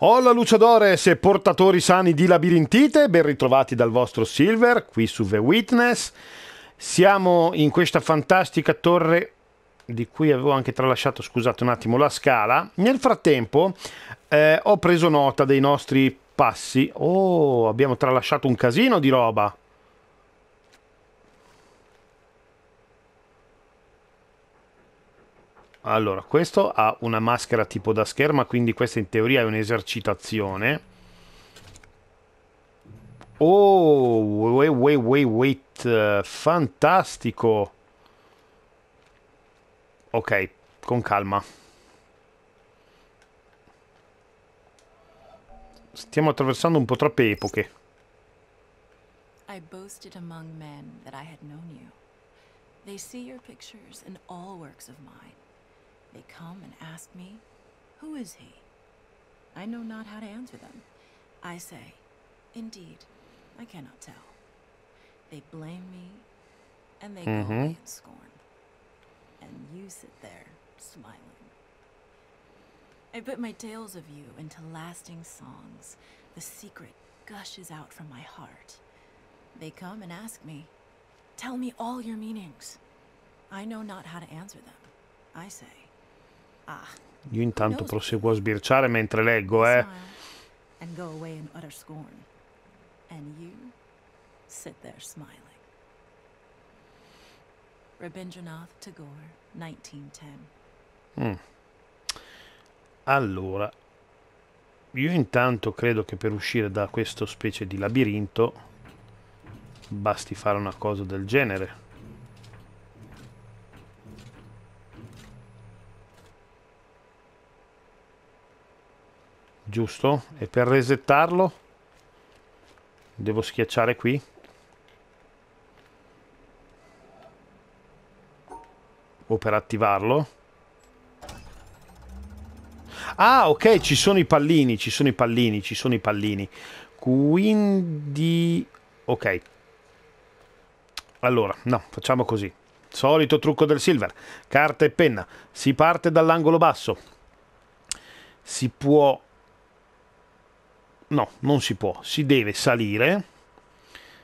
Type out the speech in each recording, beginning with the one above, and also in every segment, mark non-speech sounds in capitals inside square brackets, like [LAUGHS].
Hola Luciadores e portatori sani di labirintite, ben ritrovati dal vostro Silver qui su The Witness. Siamo in questa fantastica torre di cui avevo anche tralasciato, scusate un attimo, la scala. Nel frattempo eh, ho preso nota dei nostri passi. Oh, abbiamo tralasciato un casino di roba. Allora, questo ha una maschera tipo da scherma, quindi questa in teoria è un'esercitazione. Oh, wait, wait, wait, wait, fantastico. Ok, con calma. Stiamo attraversando un po' troppe epoche. I boasted among men that I had known you. They see your pictures and all works of mine. They come and ask me, Who is he? I know not how to answer them. I say, Indeed, I cannot tell. They blame me, and they mm -hmm. go mm-hmm. away in scorn. And you sit there, smiling. I put my tales of you into lasting songs. The secret gushes out from my heart. They come and ask me, Tell me all your meanings. I know not how to answer them. I say, Ah. Io intanto proseguo a sbirciare mentre leggo, eh. Mm. Allora, io intanto credo che per uscire da questo specie di labirinto basti fare una cosa del genere. giusto? E per resettarlo devo schiacciare qui. O per attivarlo. Ah, ok, ci sono i pallini, ci sono i pallini, ci sono i pallini. Quindi... Ok. Allora, no, facciamo così. Solito trucco del silver. Carta e penna. Si parte dall'angolo basso. Si può no, non si può, si deve salire,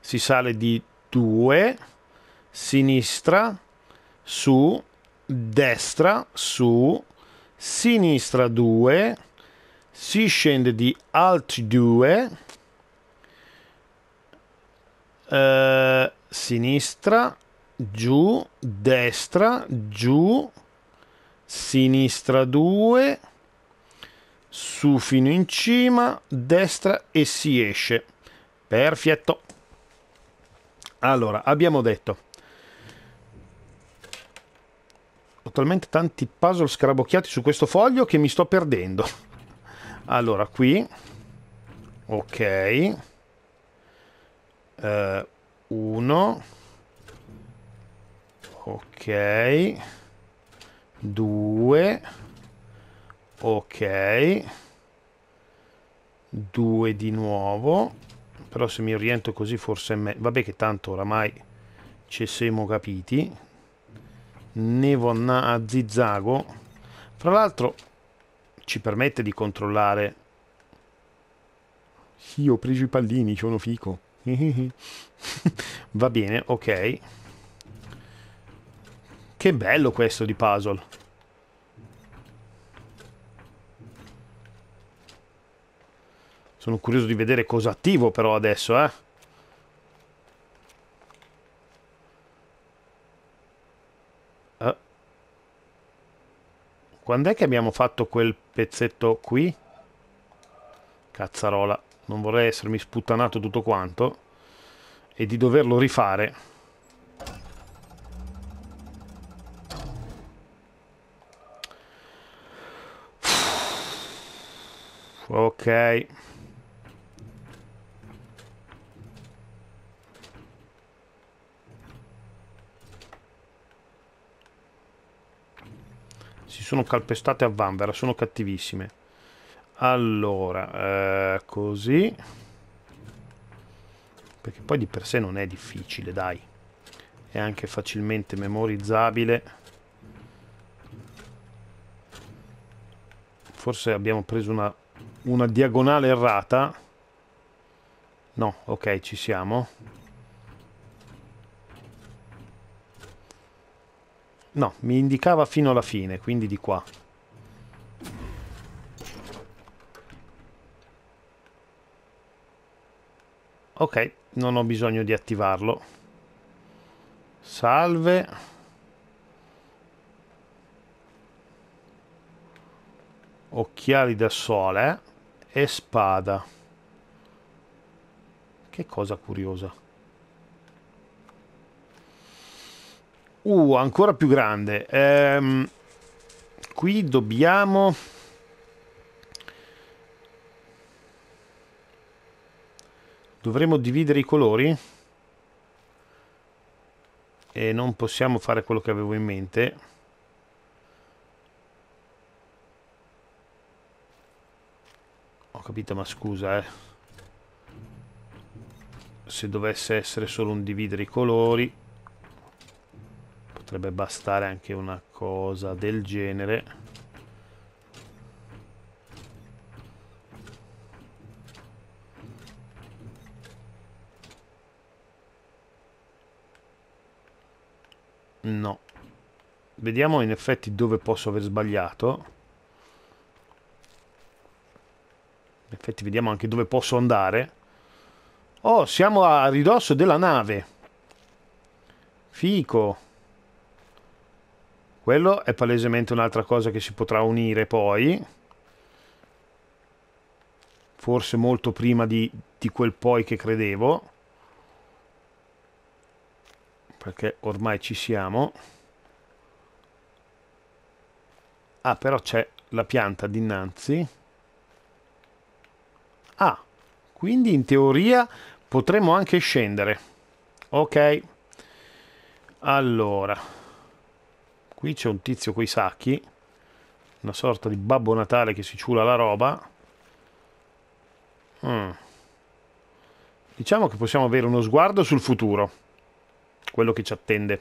si sale di 2, sinistra, su, destra, su, sinistra 2, si scende di alt 2, eh, sinistra, giù, destra, giù, sinistra 2, su fino in cima, destra e si esce. Perfetto. Allora, abbiamo detto. Ho talmente tanti puzzle scarabocchiati su questo foglio che mi sto perdendo. Allora, qui. Ok. Uh, uno. Ok. Due ok due di nuovo però se mi oriento così forse è meglio vabbè che tanto oramai ci siamo capiti nevo a zigzago fra l'altro ci permette di controllare io ho preso i pallini sono fico [LAUGHS] va bene ok che bello questo di puzzle Sono curioso di vedere cosa attivo però adesso, eh. eh. Quando è che abbiamo fatto quel pezzetto qui? Cazzarola, non vorrei essermi sputtanato tutto quanto e di doverlo rifare. Ok. Si sono calpestate a vanvera, sono cattivissime. Allora, eh, così. Perché poi di per sé non è difficile, dai. È anche facilmente memorizzabile. Forse abbiamo preso una, una diagonale errata. No, ok, ci siamo. No, mi indicava fino alla fine, quindi di qua. Ok, non ho bisogno di attivarlo. Salve. Occhiali da sole e spada. Che cosa curiosa. Uh, ancora più grande. Ehm, qui dobbiamo... Dovremmo dividere i colori e non possiamo fare quello che avevo in mente. Ho capito, ma scusa, eh. Se dovesse essere solo un dividere i colori potrebbe bastare anche una cosa del genere no vediamo in effetti dove posso aver sbagliato in effetti vediamo anche dove posso andare oh siamo a ridosso della nave fico quello è palesemente un'altra cosa che si potrà unire poi. Forse molto prima di, di quel poi che credevo. Perché ormai ci siamo. Ah, però c'è la pianta dinanzi. Ah, quindi in teoria potremmo anche scendere. Ok. Allora... Qui c'è un tizio coi sacchi, una sorta di Babbo Natale che si ciula la roba. Mm. Diciamo che possiamo avere uno sguardo sul futuro, quello che ci attende.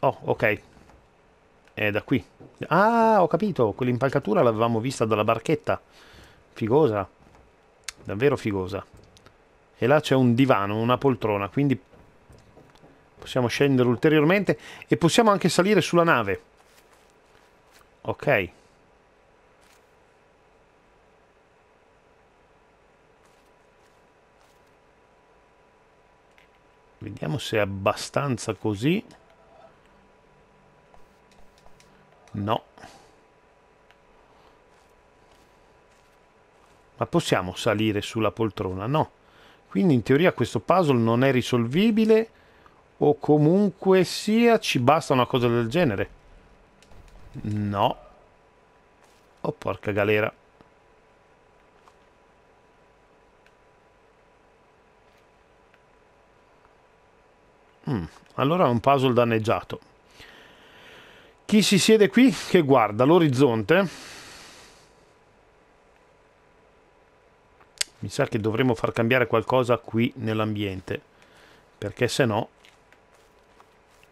Oh, ok. È da qui. Ah, ho capito, quell'impalcatura l'avevamo vista dalla barchetta. Figosa. Davvero figosa. E là c'è un divano, una poltrona, quindi Possiamo scendere ulteriormente e possiamo anche salire sulla nave. Ok. Vediamo se è abbastanza così. No. Ma possiamo salire sulla poltrona? No. Quindi in teoria questo puzzle non è risolvibile o comunque sia ci basta una cosa del genere. No. Oh porca galera. Mm, allora è un puzzle danneggiato. Chi si siede qui che guarda l'orizzonte? Mi sa che dovremmo far cambiare qualcosa qui nell'ambiente, perché se no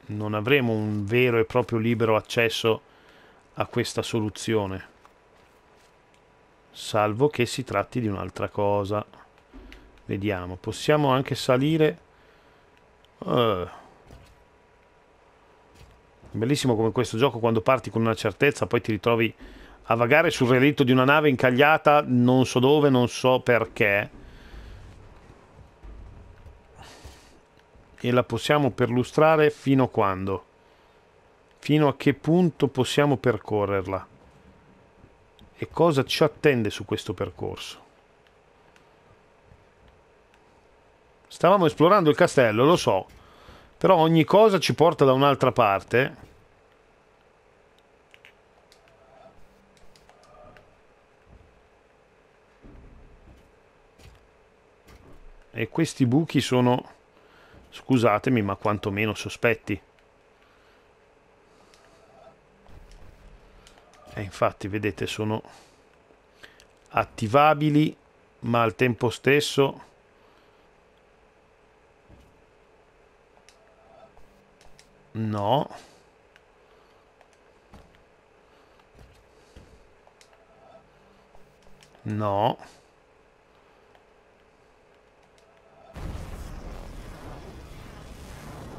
non avremo un vero e proprio libero accesso a questa soluzione salvo che si tratti di un'altra cosa vediamo possiamo anche salire uh. bellissimo come questo gioco quando parti con una certezza poi ti ritrovi a vagare sul relitto di una nave incagliata non so dove non so perché e la possiamo perlustrare fino a quando? Fino a che punto possiamo percorrerla? E cosa ci attende su questo percorso? Stavamo esplorando il castello, lo so, però ogni cosa ci porta da un'altra parte. e questi buchi sono Scusatemi, ma quantomeno sospetti. E infatti, vedete, sono attivabili, ma al tempo stesso... No. No.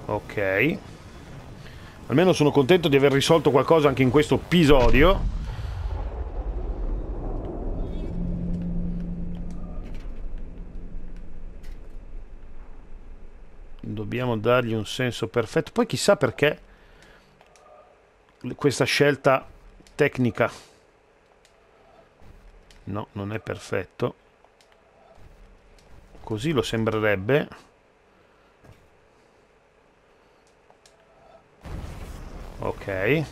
Ok. Almeno sono contento di aver risolto qualcosa anche in questo episodio. Dobbiamo dargli un senso perfetto. Poi chissà perché questa scelta tecnica. No, non è perfetto. Così lo sembrerebbe. Ok.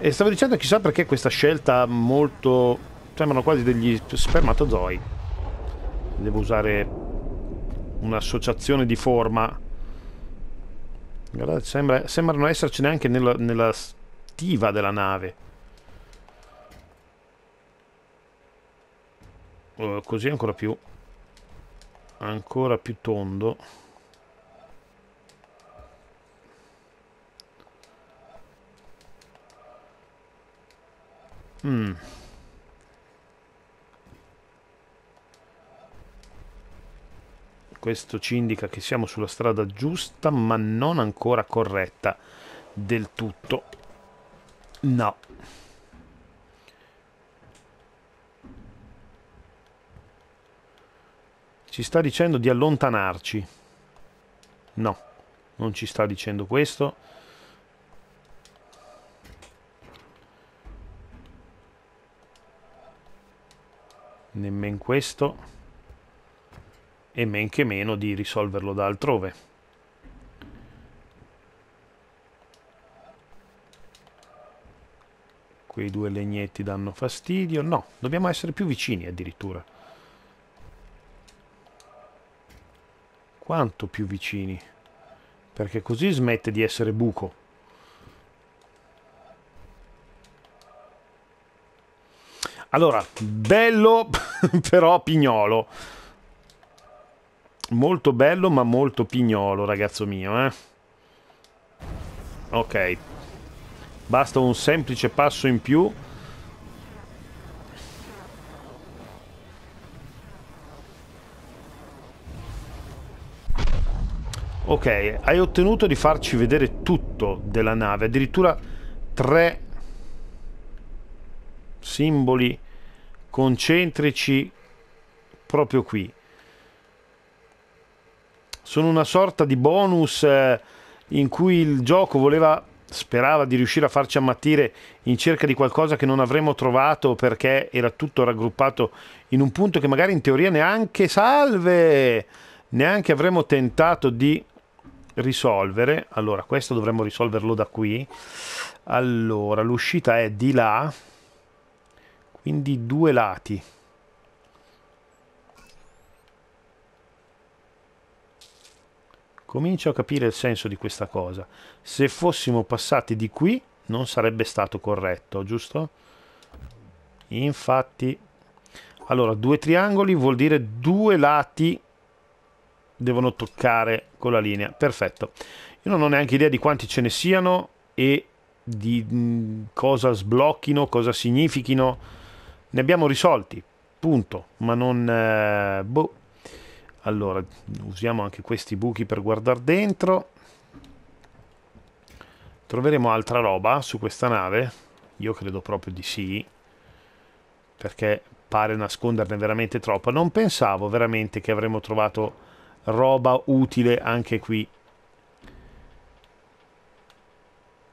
E stavo dicendo chissà perché questa scelta molto... sembrano quasi degli spermatozoi. Devo usare un'associazione di forma. Guardate, sembra, sembrano essercene anche nella, nella stiva della nave. Uh, così ancora più... ancora più tondo. Mm. Questo ci indica che siamo sulla strada giusta, ma non ancora corretta del tutto. No. Ci sta dicendo di allontanarci. No, non ci sta dicendo questo nemmeno questo e men che meno di risolverlo da altrove quei due legnetti danno fastidio no, dobbiamo essere più vicini addirittura quanto più vicini perché così smette di essere buco Allora, bello [LAUGHS] però pignolo. Molto bello ma molto pignolo, ragazzo mio, eh. Ok. Basta un semplice passo in più. Ok, hai ottenuto di farci vedere tutto della nave, addirittura tre simboli concentrici proprio qui. Sono una sorta di bonus eh, in cui il gioco voleva sperava di riuscire a farci ammattire in cerca di qualcosa che non avremmo trovato perché era tutto raggruppato in un punto che magari in teoria neanche salve neanche avremmo tentato di risolvere allora questo dovremmo risolverlo da qui allora l'uscita è di là quindi due lati comincio a capire il senso di questa cosa se fossimo passati di qui non sarebbe stato corretto giusto? infatti allora due triangoli vuol dire due lati devono toccare con la linea perfetto io non ho neanche idea di quanti ce ne siano e di mm, cosa sblocchino cosa significhino ne abbiamo risolti, punto, ma non... Eh, boh. Allora, usiamo anche questi buchi per guardare dentro. Troveremo altra roba su questa nave? Io credo proprio di sì, perché pare nasconderne veramente troppa. Non pensavo veramente che avremmo trovato roba utile anche qui.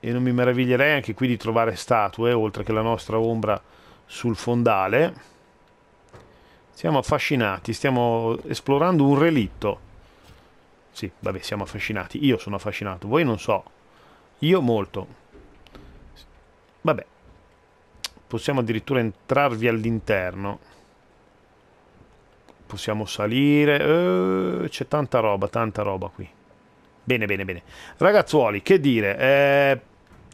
E non mi meraviglierei anche qui di trovare statue, oltre che la nostra ombra sul fondale, siamo affascinati, stiamo esplorando un relitto. Sì, vabbè, siamo affascinati. Io sono affascinato, voi non so. Io molto. Vabbè. Possiamo addirittura entrarvi all'interno. Possiamo salire. Eh, c'è tanta roba, tanta roba qui. Bene, bene, bene. Ragazzuoli, che dire? Eh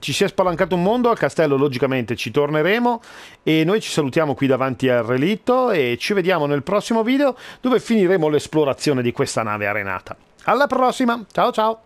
ci si è spalancato un mondo, al castello logicamente ci torneremo e noi ci salutiamo qui davanti al relitto e ci vediamo nel prossimo video dove finiremo l'esplorazione di questa nave arenata. Alla prossima, ciao ciao!